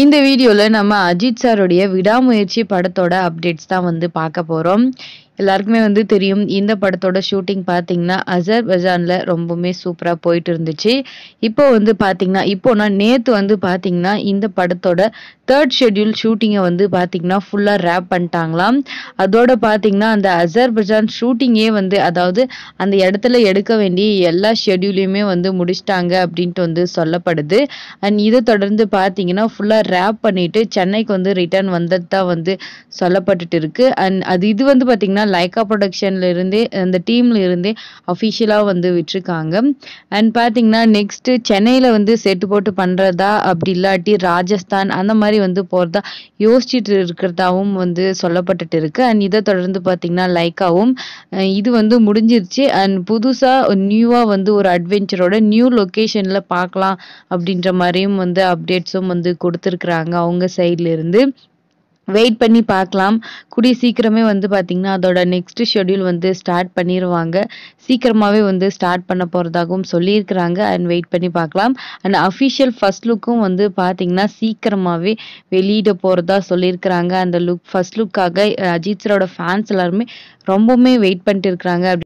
இந்த வீடியோவில் நம்ம அஜித் சாருடைய விடாமுயற்சி படத்தோட அப்டேட்ஸ் தான் வந்து பார்க்க போகிறோம் எல்லாருக்குமே வந்து தெரியும் இந்த படத்தோட ஷூட்டிங் பார்த்தீங்கன்னா அசர் பஜான்ல ரொம்பவுமே சூப்பராக போயிட்டு இருந்துச்சு இப்போ வந்து பார்த்தீங்கன்னா இப்போ நான் நேற்று வந்து பார்த்தீங்கன்னா இந்த படத்தோட தேர்ட் ஷெட்யூல் ஷூட்டிங்கை வந்து பார்த்தீங்கன்னா ஃபுல்லாக ரேப் பண்ணிட்டாங்களாம் அதோட பார்த்தீங்கன்னா அந்த அசர்பஜான் ஷூட்டிங்கே வந்து அதாவது அந்த இடத்துல எடுக்க வேண்டிய எல்லா ஷெட்யூலையுமே வந்து முடிச்சிட்டாங்க அப்படின்ட்டு வந்து சொல்லப்படுது அண்ட் இதை தொடர்ந்து பார்த்தீங்கன்னா ஃபுல்லாக ரேப் பண்ணிட்டு சென்னைக்கு வந்து ரிட்டர்ன் வந்தது தான் வந்து சொல்லப்பட்டுட்டு இருக்கு அண்ட் அது இது வந்து பார்த்தீங்கன்னா லைக்கா ப்ரொடக்ஷன்லேருந்தே அந்த இருந்தே அஃபிஷியலாக வந்து விட்டுருக்காங்க அண்ட் பார்த்தீங்கன்னா நெக்ஸ்ட்டு சென்னையில் வந்து செட்டு போட்டு பண்ணுறதா அப்படி இல்லாட்டி ராஜஸ்தான் அந்த மாதிரி வந்து போகிறதா யோசிச்சுட்டு இருக்கிறதாவும் வந்து சொல்லப்பட்டுட்டு இருக்குது அண்ட் இதை தொடர்ந்து பார்த்தீங்கன்னா லைக்காவும் இது வந்து முடிஞ்சிருச்சு அண்ட் புதுசாக நியூவாக வந்து ஒரு அட்வென்ச்சரோட நியூ லொக்கேஷனில் பார்க்கலாம் அப்படின்ற மாதிரியும் வந்து அப்டேட்ஸும் வந்து கொடுத்துருக்குறாங்க அவங்க சைட்லேருந்து வெயிட் பண்ணி பார்க்கலாம் கூடிய சீக்கிரமே வந்து பார்த்தீங்கன்னா அதோட நெக்ஸ்ட் ஷெடியூல் வந்து ஸ்டார்ட் பண்ணிடுவாங்க சீக்கிரமாகவே வந்து ஸ்டார்ட் பண்ண போகிறதாகவும் சொல்லியிருக்கிறாங்க அண்ட் வெயிட் பண்ணி பார்க்கலாம் அண்ட் அஃபிஷியல் ஃபஸ்ட் லுக்கும் வந்து பார்த்திங்கன்னா சீக்கிரமாகவே வெளியிட போகிறதா சொல்லியிருக்கிறாங்க அந்த லுக் ஃபஸ்ட் லுக்காக அஜித் சரோட ஃபேன்ஸ் எல்லாருமே ரொம்பவுமே வெயிட் பண்ணிட்டு இருக்கிறாங்க